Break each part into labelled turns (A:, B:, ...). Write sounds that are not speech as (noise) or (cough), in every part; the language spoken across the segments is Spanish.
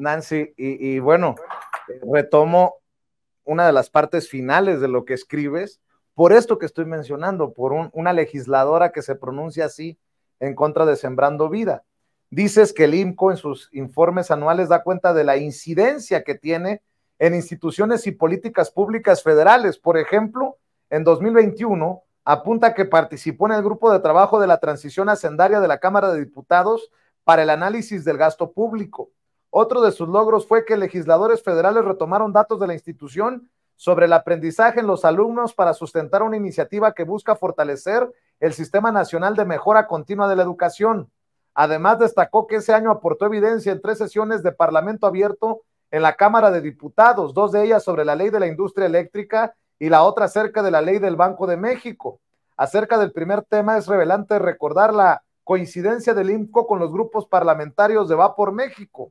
A: Nancy. Y, bueno, retomo una de las partes finales de lo que escribes, por esto que estoy mencionando, por una legisladora que se pronuncia así en contra de Sembrando Vida. Dices que el IMCO en sus informes anuales da cuenta de la incidencia que tiene en instituciones y políticas públicas federales. Por ejemplo, en 2021 apunta que participó en el grupo de trabajo de la transición hacendaria de la Cámara de Diputados para el análisis del gasto público. Otro de sus logros fue que legisladores federales retomaron datos de la institución sobre el aprendizaje en los alumnos para sustentar una iniciativa que busca fortalecer el Sistema Nacional de Mejora Continua de la Educación. Además, destacó que ese año aportó evidencia en tres sesiones de Parlamento Abierto en la Cámara de Diputados, dos de ellas sobre la ley de la industria eléctrica y la otra acerca de la ley del Banco de México. Acerca del primer tema es revelante recordar la coincidencia del IMCO con los grupos parlamentarios de Va por México.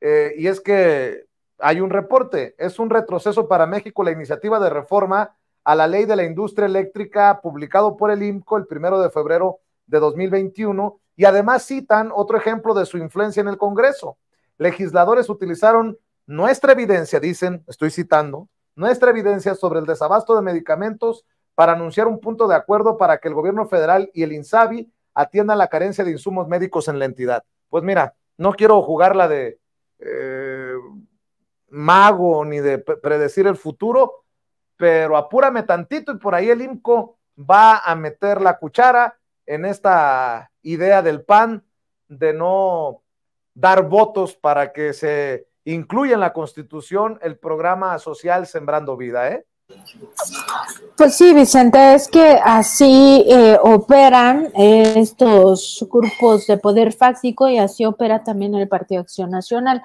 A: Eh, y es que hay un reporte, es un retroceso para México la iniciativa de reforma a la ley de la industria eléctrica publicado por el IMCO el primero de febrero de 2021 y además citan otro ejemplo de su influencia en el Congreso. Legisladores utilizaron nuestra evidencia, dicen, estoy citando, nuestra evidencia sobre el desabasto de medicamentos para anunciar un punto de acuerdo para que el gobierno federal y el INSABI atiendan la carencia de insumos médicos en la entidad. Pues mira, no quiero jugar la de mago ni de predecir el futuro, pero apúrame tantito y por ahí el IMCO va a meter la cuchara en esta idea del PAN de no dar votos para que se incluya en la Constitución el programa social Sembrando Vida, ¿eh?
B: Pues sí, Vicente, es que así eh, operan estos grupos de poder fáctico y así opera también el Partido Acción Nacional.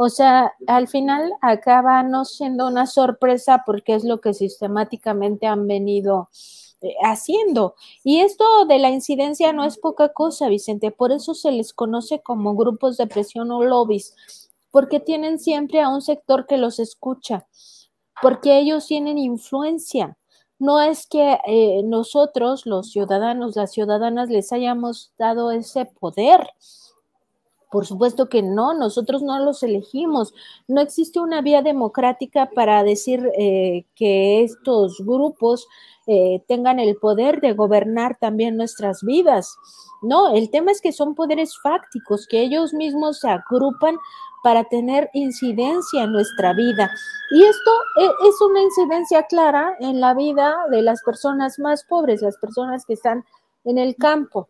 B: O sea, al final acaba no siendo una sorpresa porque es lo que sistemáticamente han venido eh, haciendo. Y esto de la incidencia no es poca cosa, Vicente. Por eso se les conoce como grupos de presión o lobbies, porque tienen siempre a un sector que los escucha, porque ellos tienen influencia. No es que eh, nosotros, los ciudadanos, las ciudadanas, les hayamos dado ese poder por supuesto que no, nosotros no los elegimos. No existe una vía democrática para decir eh, que estos grupos eh, tengan el poder de gobernar también nuestras vidas. No, el tema es que son poderes fácticos, que ellos mismos se agrupan para tener incidencia en nuestra vida. Y esto e, es una incidencia clara en la vida de las personas más pobres, las personas que están en el campo.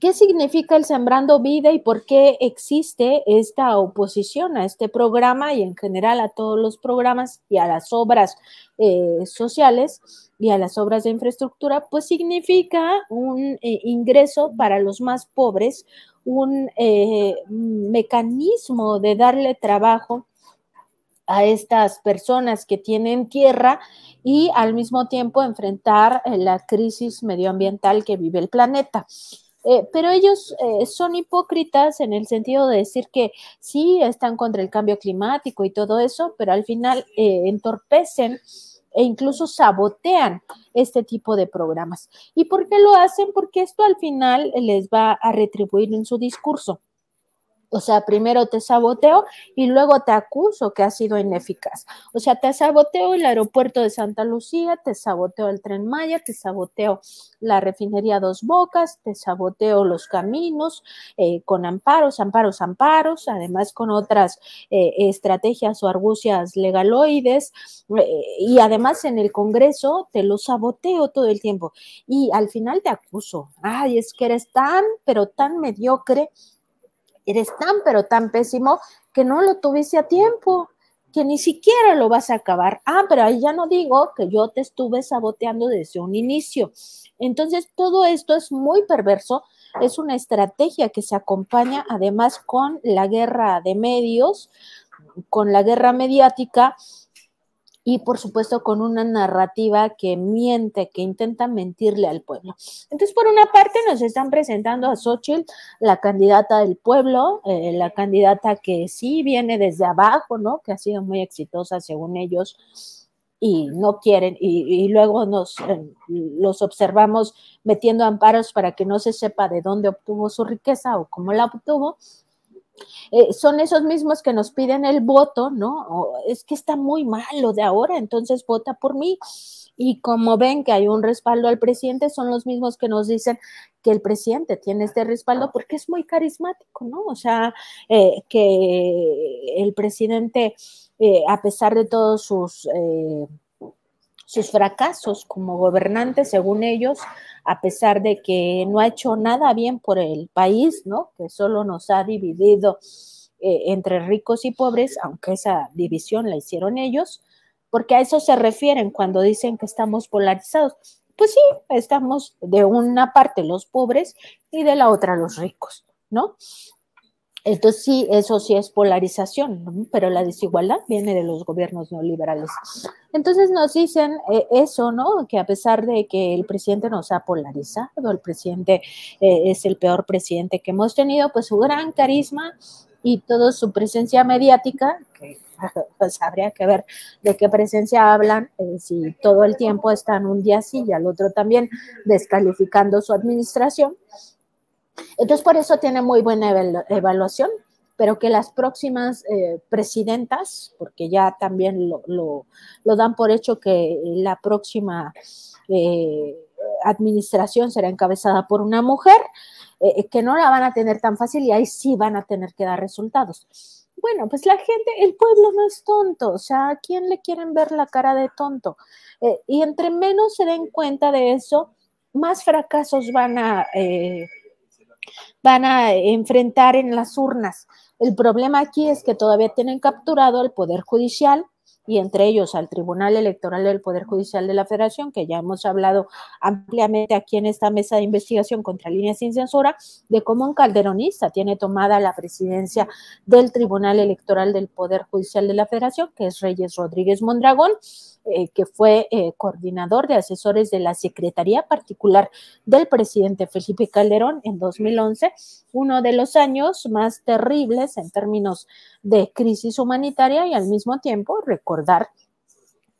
B: ¿Qué significa el Sembrando Vida y por qué existe esta oposición a este programa y en general a todos los programas y a las obras eh, sociales y a las obras de infraestructura? Pues significa un eh, ingreso para los más pobres, un eh, mecanismo de darle trabajo a estas personas que tienen tierra y al mismo tiempo enfrentar la crisis medioambiental que vive el planeta. Eh, pero ellos eh, son hipócritas en el sentido de decir que sí están contra el cambio climático y todo eso, pero al final eh, entorpecen e incluso sabotean este tipo de programas. ¿Y por qué lo hacen? Porque esto al final les va a retribuir en su discurso. O sea, primero te saboteo y luego te acuso que has sido ineficaz. O sea, te saboteo el aeropuerto de Santa Lucía, te saboteo el tren Maya, te saboteo la refinería Dos Bocas, te saboteo los caminos eh, con amparos, amparos, amparos, además con otras eh, estrategias o argucias legaloides. Eh, y además en el Congreso te lo saboteo todo el tiempo. Y al final te acuso. Ay, es que eres tan, pero tan mediocre eres tan pero tan pésimo que no lo tuviste a tiempo, que ni siquiera lo vas a acabar. Ah, pero ahí ya no digo que yo te estuve saboteando desde un inicio. Entonces, todo esto es muy perverso, es una estrategia que se acompaña además con la guerra de medios, con la guerra mediática y por supuesto con una narrativa que miente, que intenta mentirle al pueblo. Entonces, por una parte nos están presentando a Xochitl, la candidata del pueblo, eh, la candidata que sí viene desde abajo, ¿no? Que ha sido muy exitosa según ellos y no quieren, y, luego nos eh, los observamos metiendo amparos para que no se sepa de dónde obtuvo su riqueza o cómo la obtuvo, eh, son esos mismos que nos piden el voto, ¿no? es que está muy malo de ahora, entonces vota por mí. Y como ven que hay un respaldo al presidente, son los mismos que nos dicen que el presidente tiene este respaldo porque es muy carismático, ¿no? O sea, eh, que el presidente, eh, a pesar de todos sus sus fracasos como gobernante, según ellos, a pesar de que no ha hecho nada bien por el país, ¿no? Que solo nos ha dividido eh, entre ricos y pobres, aunque esa división la hicieron ellos, porque a eso se refieren cuando dicen que estamos polarizados. Pues sí, estamos de una parte los pobres y de la otra los ricos, ¿no? Entonces sí, eso sí es polarización, pero la desigualdad viene de los gobiernos neoliberales. Entonces nos dicen eh, eso, ¿no? Que a pesar de que el presidente nos ha polarizado, el presidente eh, es el peor presidente que hemos tenido, pues su gran carisma y toda su presencia mediática, que (laughs) pues habría que ver de qué presencia hablan, eh, si todo el tiempo están un día así y al otro también descalificando su administración, entonces, por eso tiene muy buena evaluación, pero que las próximas eh, presidentas, porque ya también lo, dan por hecho que la próxima eh, administración será encabezada por una mujer, eh, que no la van a tener tan fácil y ahí sí van a tener que dar resultados. Bueno, pues la gente, el pueblo no es tonto, o sea, ¿a quién le quieren ver la cara de tonto? y entre menos se den cuenta de eso, más fracasos van a van a enfrentar en las urnas. El problema aquí es que todavía tienen capturado al Poder Judicial y entre ellos al Tribunal Electoral del Poder Judicial de la Federación, que ya hemos hablado ampliamente aquí en esta mesa de investigación contra líneas sin censura, de cómo un calderonista tiene tomada la presidencia del Tribunal Electoral del Poder Judicial de la Federación, que es Reyes Rodríguez Mondragón, eh, que fue eh, coordinador de asesores de la Secretaría Particular del presidente Felipe Calderón en 2011, uno de los años más terribles en términos de crisis humanitaria y al mismo tiempo recordar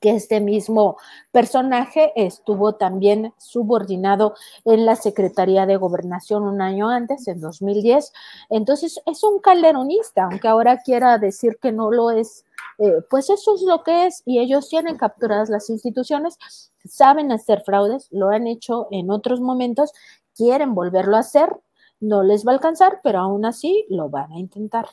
B: que este mismo personaje estuvo también subordinado en la Secretaría de Gobernación un año antes, en 2010. Entonces, es un calderonista, aunque ahora quiera decir que no lo es, eh, pues eso es lo que es y ellos tienen capturadas las instituciones, saben hacer fraudes, lo han hecho en otros momentos, quieren volverlo a hacer, no les va a alcanzar, pero aún así lo van a intentar.